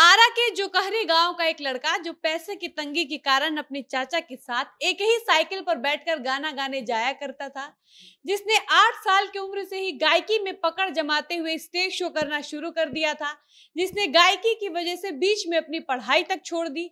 आरा के जोकहरी गांव का एक लड़का जो पैसे की तंगी के कारण अपने चाचा के साथ एक ही साइकिल पर बैठकर गाना गाने जाया करता था जिसने आठ साल की उम्र से ही गायकी में पकड़ जमाते हुए स्टेज शो करना शुरू कर दिया था जिसने गायकी की वजह से बीच में अपनी पढ़ाई तक छोड़ दी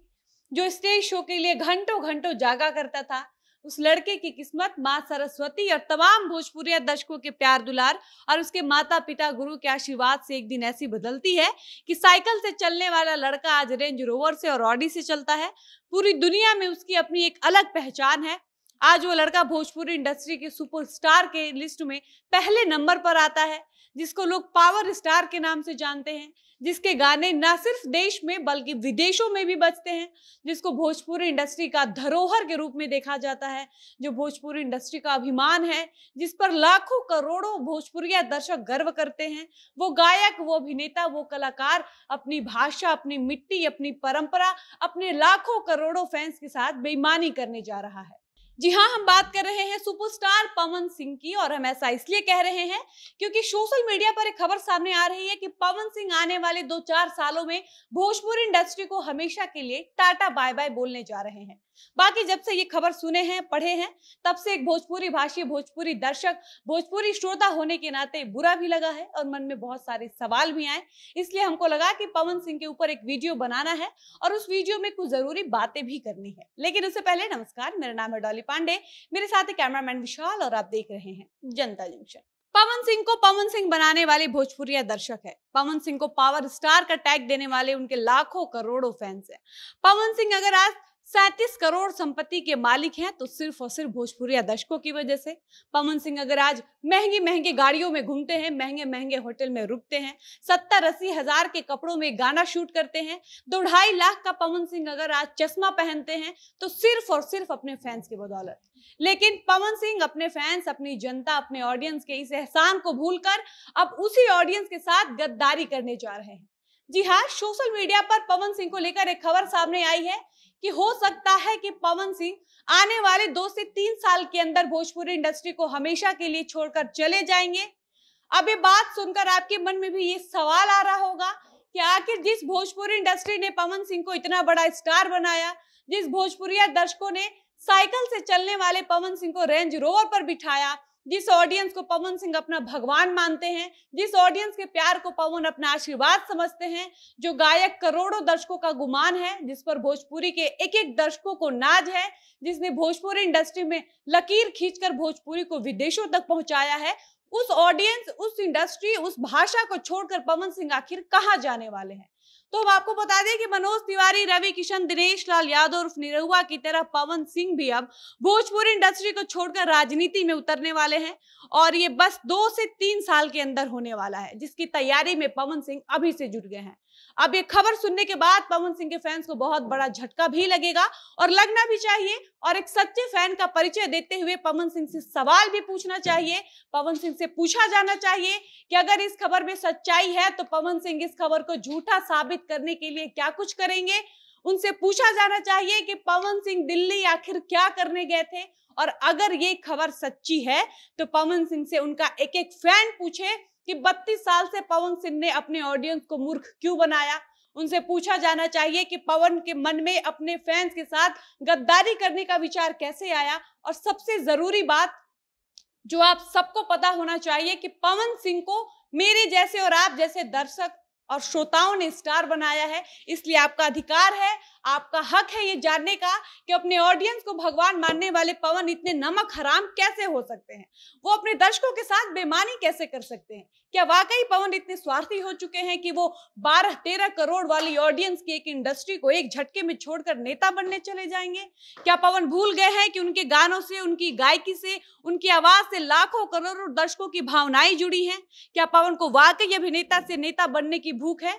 जो स्टेज शो के लिए घंटों घंटों जागा करता था उस लड़के की किस्मत माँ सरस्वती और तमाम भोजपुरी दर्शकों के प्यार दुलार और उसके माता पिता गुरु के आशीर्वाद से एक दिन ऐसी बदलती है कि साइकिल से चलने वाला लड़का आज रेंज रोवर से और ऑडी से चलता है पूरी दुनिया में उसकी अपनी एक अलग पहचान है आज वो लड़का भोजपुरी इंडस्ट्री के सुपरस्टार के लिस्ट में पहले नंबर पर आता है जिसको लोग पावर स्टार के नाम से जानते हैं जिसके गाने न सिर्फ देश में बल्कि विदेशों में भी बजते हैं जिसको भोजपुरी इंडस्ट्री का धरोहर के रूप में देखा जाता है जो भोजपुरी इंडस्ट्री का अभिमान है जिस पर लाखों करोड़ों भोजपुरिया दर्शक गर्व करते हैं वो गायक वो अभिनेता वो कलाकार अपनी भाषा अपनी मिट्टी अपनी परंपरा अपने लाखों करोड़ों फैंस के साथ बेईमानी करने जा रहा है जी हाँ हम बात कर रहे हैं सुपरस्टार पवन सिंह की और हम ऐसा इसलिए कह रहे हैं क्योंकि सोशल मीडिया पर एक खबर सामने आ रही है कि पवन सिंह आने वाले दो चार सालों में भोजपुरी इंडस्ट्री को हमेशा के लिए टाटा बाय बाय बोलने जा रहे हैं बाकी जब से ये खबर सुने हैं पढ़े हैं तब से एक भोजपुरी भाषी भोजपुरी दर्शक भोजपुरी श्रोता होने के नाते बुरा भी लगा है और मन में बहुत सारे सवाल भी आए इसलिए हमको लगा कि पवन सिंह के ऊपर एक वीडियो बनाना है और उस वीडियो में कुछ जरूरी बातें भी करनी है लेकिन उससे पहले नमस्कार मेरा नाम है डॉली पांडे मेरे साथ कैमरामैन विशाल और आप देख रहे हैं जनता जंक्शन पवन सिंह को पवन सिंह बनाने वाले भोजपुरी दर्शक है पवन सिंह को पावर स्टार का टैग देने वाले उनके लाखों करोड़ों फैंस हैं पवन सिंह अगर आज सैतीस करोड़ संपत्ति के मालिक हैं तो सिर्फ और सिर्फ भोजपुरिया दर्शकों की वजह से पवन सिंह अगर आज महंगी महंगी गाड़ियों में घूमते हैं महंगे महंगे होटल में रुकते हैं सत्तर अस्सी हजार के कपड़ों में गाना शूट करते हैं दो तो ढाई लाख का पवन सिंह अगर आज चश्मा पहनते हैं तो सिर्फ और सिर्फ अपने फैंस की बदौलत लेकिन पवन सिंह अपने फैंस अपनी जनता अपने ऑडियंस के इस एहसान को भूल अब उसी ऑडियंस के साथ गद्दारी करने जा रहे हैं जी हाँ सोशल मीडिया पर पवन सिंह को लेकर एक खबर सामने आई है कि हो सकता है कि पवन सिंह आने वाले दो से तीन साल के अंदर भोजपुरी इंडस्ट्री को हमेशा के लिए छोड़कर चले जाएंगे अब ये बात सुनकर आपके मन में भी ये सवाल आ रहा होगा कि आखिर जिस भोजपुरी इंडस्ट्री ने पवन सिंह को इतना बड़ा स्टार बनाया जिस भोजपुरिया दर्शकों ने साइकिल से चलने वाले पवन सिंह को रेंज रोवर पर बिठाया जिस ऑडियंस को पवन सिंह अपना भगवान मानते हैं जिस ऑडियंस के प्यार को पवन अपना आशीर्वाद समझते हैं जो गायक करोड़ों दर्शकों का गुमान है जिस पर भोजपुरी के एक एक दर्शकों को नाज है जिसने भोजपुरी इंडस्ट्री में लकीर खींचकर भोजपुरी को विदेशों तक पहुंचाया है उस ऑडियंस उस इंडस्ट्री उस भाषा को छोड़कर पवन सिंह आखिर कहाँ जाने वाले हैं तो हम आपको बता दें कि मनोज तिवारी रवि किशन दिनेश लाल यादव उर्फ निरहुआ की तरह पवन सिंह भी अब भोजपुरी इंडस्ट्री को छोड़कर राजनीति में उतरने वाले हैं और ये बस दो से तीन साल के अंदर होने वाला है जिसकी तैयारी में पवन सिंह अभी से जुट गए हैं अब ये खबर सुनने के बाद पवन सिंह के फैंस को बहुत बड़ा झटका भी लगेगा और लगना भी चाहिए और एक सच्चे फैन का परिचय देते हुए पवन सिंह से सवाल भी पूछना चाहिए पवन सिंह से पूछा जाना चाहिए कि अगर इस खबर में सच्चाई है तो पवन सिंह इस खबर को झूठा साबित करने के लिए क्या कुछ करेंगे उनसे पूछा जाना चाहिए कि पवन सिंह दिल्ली आखिर क्या करने गए थे और अगर ये खबर सच्ची है तो पवन सिंह से उनका एक एक फैन पूछे कि 32 साल से पवन सिंह ने अपने ऑडियंस को मूर्ख क्यों बनाया उनसे पूछा जाना चाहिए कि पवन के मन में अपने फैंस के साथ गद्दारी करने का विचार कैसे आया और सबसे जरूरी बात जो आप सबको पता होना चाहिए कि पवन सिंह को मेरे जैसे और आप जैसे दर्शक और श्रोताओं ने स्टार बनाया है इसलिए आपका अधिकार है आपका हक है ये जानने का कि अपने ऑडियंस को भगवान मानने वाले पवन इतने नमक हराम कैसे हो सकते हैं वो अपने दर्शकों के साथ बेमानी कैसे कर सकते हैं क्या वाकई पवन इतने स्वार्थी हो चुके हैं कि वो बारह तेरह करोड़ वाली ऑडियंस की एक इंडस्ट्री को एक झटके में छोड़कर नेता बनने चले जाएंगे क्या पवन भूल गए हैं कि उनके गानों से उनकी गायकी से उनकी आवाज से लाखों करोड़ों दर्शकों की भावनाएं जुड़ी हैं क्या पवन को वाकई अभिनेता से नेता बनने की भूख है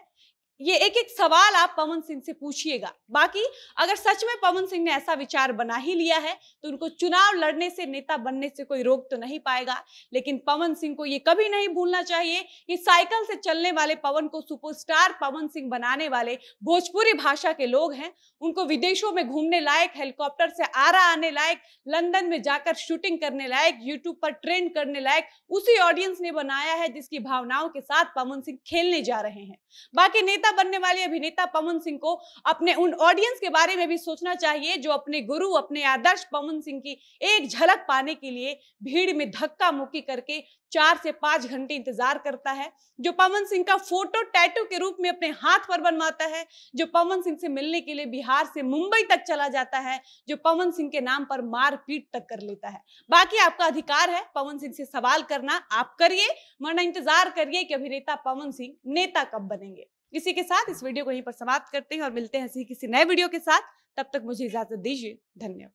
ये एक एक सवाल आप पवन सिंह से पूछिएगा बाकी अगर सच में पवन सिंह ने ऐसा विचार बना ही लिया है तो उनको चुनाव लड़ने से नेता बनने से कोई रोक तो नहीं पाएगा लेकिन पवन सिंह को ये कभी नहीं भूलना चाहिए कि साइकिल से चलने वाले पवन को सुपरस्टार पवन सिंह बनाने वाले भोजपुरी भाषा के लोग हैं उनको विदेशों में घूमने लायक हेलीकॉप्टर से आरा आने लायक लंदन में जाकर शूटिंग करने लायक यूट्यूब पर ट्रेंड करने लायक उसी ऑडियंस ने बनाया है जिसकी भावनाओं के साथ पवन सिंह खेलने जा रहे हैं बाकी नेता पसंदीदा बनने वाली अभिनेता पवन सिंह को अपने उन ऑडियंस के बारे में भी सोचना चाहिए जो अपने गुरु अपने आदर्श पवन सिंह की एक झलक पाने के लिए भीड़ में धक्का मुक्की करके चार से पांच घंटे इंतजार करता है जो पवन सिंह का फोटो टैटू के रूप में अपने हाथ पर बनवाता है जो पवन सिंह से मिलने के लिए बिहार से मुंबई तक चला जाता है जो पवन सिंह के नाम पर मारपीट तक कर लेता है बाकी आपका अधिकार है पवन सिंह से सवाल करना आप करिए वरना इंतजार करिए कि अभिनेता पवन सिंह नेता कब बनेंगे इसी के साथ इस वीडियो को यहीं पर समाप्त करते हैं और मिलते हैं किसी नए वीडियो के साथ तब तक मुझे इजाजत दीजिए धन्यवाद